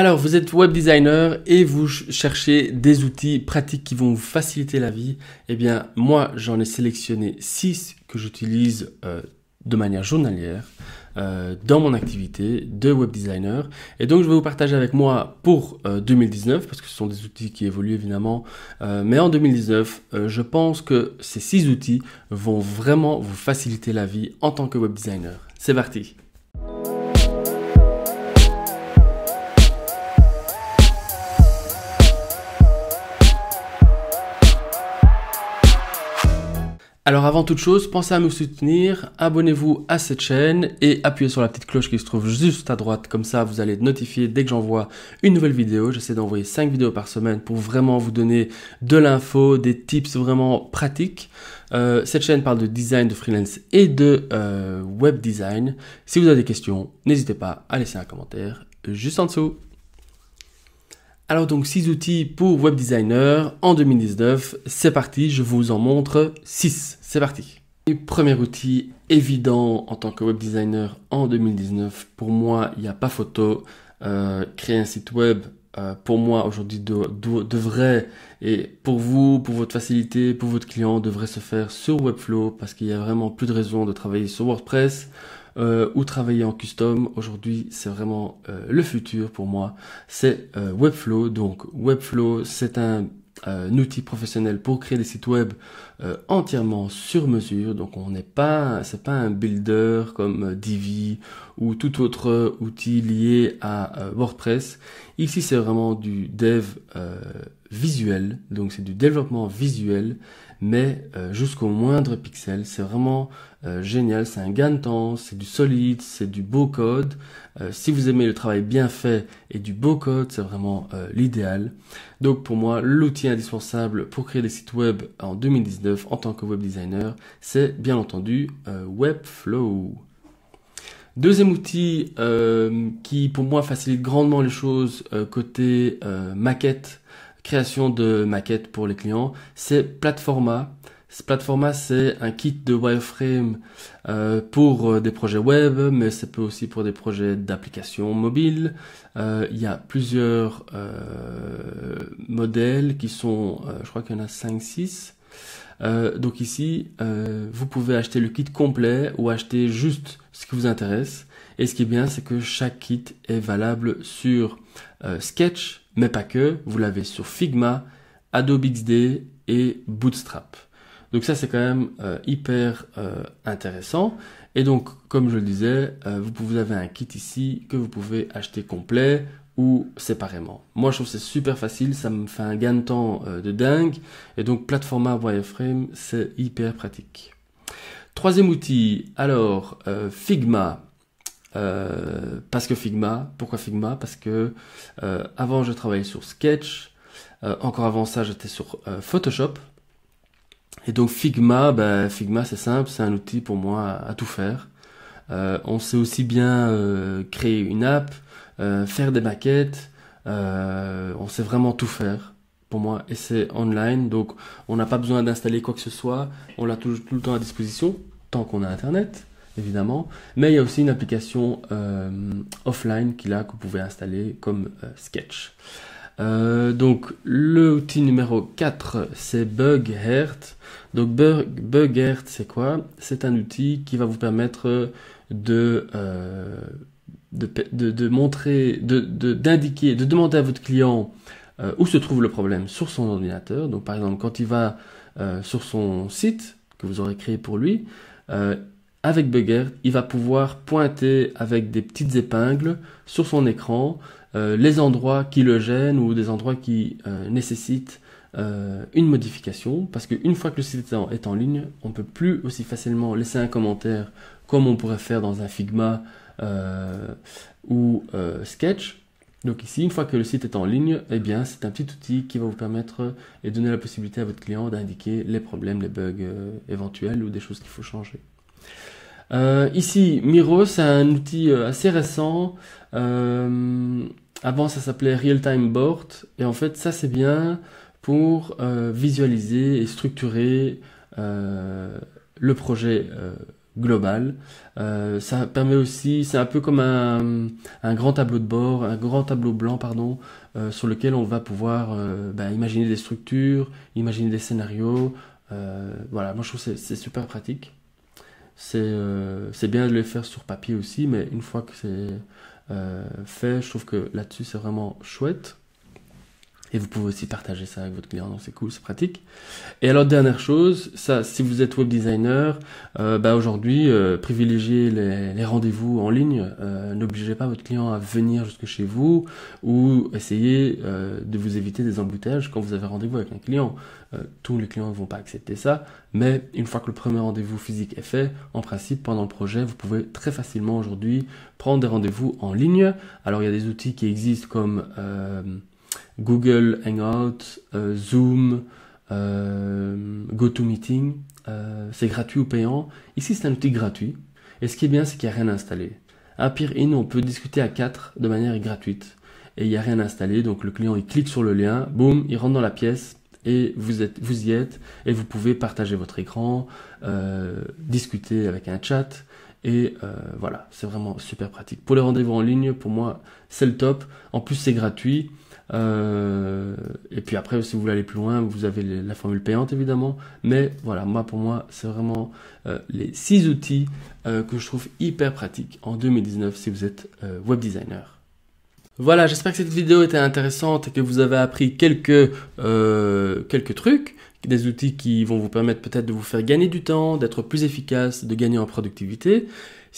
Alors, vous êtes web designer et vous cherchez des outils pratiques qui vont vous faciliter la vie. Eh bien, moi, j'en ai sélectionné 6 que j'utilise euh, de manière journalière euh, dans mon activité de web designer. Et donc, je vais vous partager avec moi pour 2019, euh, parce que ce sont des outils qui évoluent évidemment. mais en 2019, je pense que ces 6 outils vont vraiment vous faciliter la vie en tant que web designer. C'est parti Alors avant toute chose, pensez à me soutenir, abonnez-vous à cette chaîne et appuyez sur la petite cloche qui se trouve juste à droite, comme ça vous allez être notifié dès que j'envoie une nouvelle vidéo. J'essaie d'envoyer 5 vidéos par semaine pour vraiment vous donner de l'info, des tips vraiment pratiques. Euh, cette chaîne parle de design de freelance et de euh, web design. Si vous avez des questions, n'hésitez pas à laisser un commentaire juste en dessous. Alors donc 6 outils pour web designer en 2019, c'est parti, je vous en montre 6. C'est parti. premier outil évident en tant que web designer en 2019, pour moi, il n'y a pas photo. Euh, créer un site web, euh, pour moi aujourd'hui, devrait de, et pour vous, pour votre facilité, pour votre client, devrait se faire sur Webflow parce qu'il n'y a vraiment plus de raison de travailler sur WordPress. Euh, ou travailler en custom. Aujourd'hui, c'est vraiment euh, le futur pour moi. C'est euh, Webflow. Donc Webflow, c'est un, un outil professionnel pour créer des sites web entièrement sur mesure. Donc on n'est pas, c'est pas un builder comme Divi ou tout autre outil lié à WordPress. Ici, c'est vraiment du dev visuel. Donc c'est du développement visuel mais euh, jusqu'au moindre pixel. C'est vraiment euh, génial, c'est un gain de temps, c'est du solide, c'est du beau code. Euh, si vous aimez le travail bien fait et du beau code, c'est vraiment l'idéal. Donc pour moi, l'outil indispensable pour créer des sites web en 2019 en tant que web designer, c'est bien entendu Webflow. Deuxième outil qui pour moi facilite grandement les choses côté maquette création de maquettes pour les clients, c'est Platforma. Ce Platforma, c'est un kit de wireframe euh, pour euh, des projets web, mais c'est peut aussi pour des projets d'applications mobiles. Euh, il y a plusieurs modèles qui sont, je crois qu'il y en a 5-6. donc ici, vous pouvez acheter le kit complet ou acheter juste ce qui vous intéresse. Et ce qui est bien, c'est que chaque kit est valable sur Sketch, mais pas que, vous l'avez sur Figma, Adobe XD et Bootstrap. Donc ça c'est quand même euh, hyper euh, intéressant. Et donc comme je le disais, euh, vous, avez un kit ici que vous pouvez acheter complet ou séparément. Moi je trouve c'est super facile, ça me fait un gain de temps de dingue. Et donc Platforma wireframe c'est hyper pratique. Troisième outil, alors Figma. Euh, parce que Figma. Pourquoi Figma Parce que euh, avant je travaillais sur Sketch. Euh, encore avant ça, j'étais sur Photoshop. Et donc Figma, bah, Figma c'est simple, c'est un outil pour moi à, tout faire. on sait aussi bien créer une app, faire des maquettes. on sait vraiment tout faire pour moi et c'est online. Donc on n'a pas besoin d'installer quoi que ce soit. On l'a tout le temps à disposition tant qu'on a Internet évidemment. Mais il y a aussi une application euh, offline qu'il a que vous pouvez installer comme euh, Sketch. Euh, donc l'outil numéro 4 c'est BugHert. Donc BugHert c'est quoi C'est un outil qui va vous permettre de de, de, de, montrer, d'indiquer, de, demander à votre client où se trouve le problème sur son ordinateur. Donc par exemple quand il va sur son site que vous aurez créé pour lui, avec Bugger, il va pouvoir pointer avec des petites épingles sur son écran euh, les endroits qui le gênent ou des endroits qui euh, nécessitent euh, une modification. Parce qu'une fois que le site est en, ligne, on ne peut plus aussi facilement laisser un commentaire comme on pourrait faire dans un Figma ou Sketch. Donc ici, une fois que le site est en ligne, eh bien, c'est un petit outil qui va vous permettre et donner la possibilité à votre client d'indiquer les problèmes, les bugs éventuels ou des choses qu'il faut changer. Euh, ici, Miro, c'est un outil euh, assez récent. Euh, avant, ça s'appelait Real Time Board. Et en fait, ça, c'est bien pour visualiser et structurer le projet global. ça permet aussi, c'est un peu comme un, grand tableau de bord, un grand tableau blanc, pardon, sur lequel on va pouvoir ben, imaginer des structures, imaginer des scénarios. voilà, moi je trouve que c'est super pratique. Euh, c'est bien de le faire sur papier aussi, mais une fois que c'est euh, fait, je trouve que là-dessus c'est vraiment chouette. Et vous pouvez aussi partager ça avec votre client, donc c'est cool, c'est pratique. Et alors dernière chose, ça, si vous êtes web designer, euh, bah, aujourd'hui euh, privilégiez les, rendez-vous en ligne. Euh, n'obligez pas votre client à venir jusque chez vous ou essayez de vous éviter des embouteillages quand vous avez rendez-vous avec un client. tous les clients ne vont pas accepter ça, mais une fois que le premier rendez-vous physique est fait, en principe pendant le projet, vous pouvez très facilement aujourd'hui prendre des rendez-vous en ligne. Alors il y a des outils qui existent comme Google Hangout, euh, Zoom, euh, GoToMeeting. Euh, c'est gratuit ou payant. Ici, c'est un outil gratuit. Et ce qui est bien, c'est qu'il n'y a rien à installé. À Peer In, on peut discuter à quatre de manière gratuite. Et il n'y a rien à installé. Donc le client, il clique sur le lien, boum, il rentre dans la pièce et vous, êtes, vous y êtes. Et vous pouvez partager votre écran, discuter avec un chat. Et voilà, c'est vraiment super pratique. Pour les rendez-vous en ligne, pour moi, c'est le top. En plus, c'est gratuit. Euh, et puis après, si vous voulez aller plus loin, vous avez la formule payante évidemment. Mais voilà, moi pour moi, c'est vraiment euh, les six outils euh, que je trouve hyper pratiques en 2019 si vous êtes web designer. Voilà, j'espère que cette vidéo était intéressante et que vous avez appris quelques, quelques trucs, des outils qui vont vous permettre peut-être de vous faire gagner du temps, d'être plus efficace, de gagner en productivité.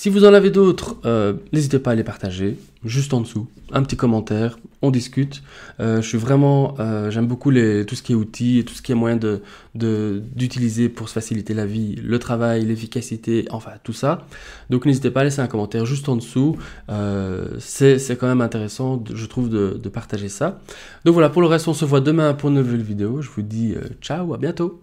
Si vous en avez d'autres, euh, n'hésitez pas à les partager juste en dessous. Un petit commentaire, on discute. Euh, je suis vraiment, euh, j'aime beaucoup tout ce qui est outils et tout ce qui est moyen de, d'utiliser pour se faciliter la vie, le travail, l'efficacité, enfin tout ça. Donc n'hésitez pas à laisser un commentaire juste en dessous. c'est, quand même intéressant, je trouve, de, de, partager ça. Donc voilà, pour le reste, on se voit demain pour une nouvelle vidéo. Je vous dis ciao, à bientôt.